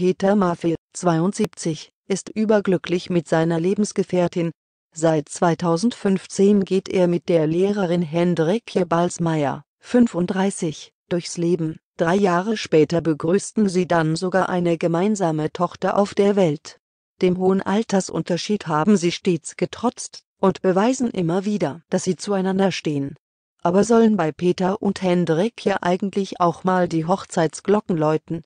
Peter Maffei, 72, ist überglücklich mit seiner Lebensgefährtin. Seit 2015 geht er mit der Lehrerin Hendrikje Balsmeier, 35, durchs Leben. Drei Jahre später begrüßten sie dann sogar eine gemeinsame Tochter auf der Welt. Dem hohen Altersunterschied haben sie stets getrotzt und beweisen immer wieder, dass sie zueinander stehen. Aber sollen bei Peter und Hendrik ja eigentlich auch mal die Hochzeitsglocken läuten?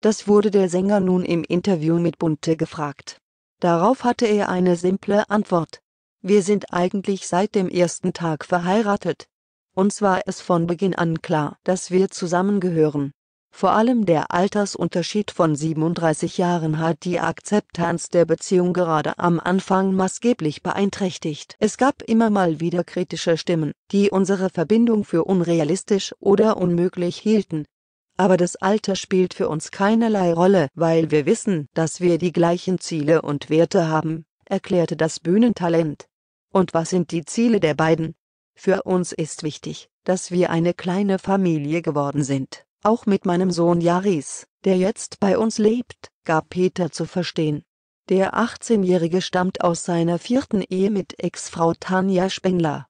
Das wurde der Sänger nun im Interview mit Bunte gefragt. Darauf hatte er eine simple Antwort. Wir sind eigentlich seit dem ersten Tag verheiratet. Uns war es von Beginn an klar, dass wir zusammengehören. Vor allem der Altersunterschied von 37 Jahren hat die Akzeptanz der Beziehung gerade am Anfang maßgeblich beeinträchtigt. Es gab immer mal wieder kritische Stimmen, die unsere Verbindung für unrealistisch oder unmöglich hielten, aber das Alter spielt für uns keinerlei Rolle, weil wir wissen, dass wir die gleichen Ziele und Werte haben, erklärte das Bühnentalent. Und was sind die Ziele der beiden? Für uns ist wichtig, dass wir eine kleine Familie geworden sind. Auch mit meinem Sohn Yaris, der jetzt bei uns lebt, gab Peter zu verstehen. Der 18-Jährige stammt aus seiner vierten Ehe mit Ex-Frau Tanja Spengler.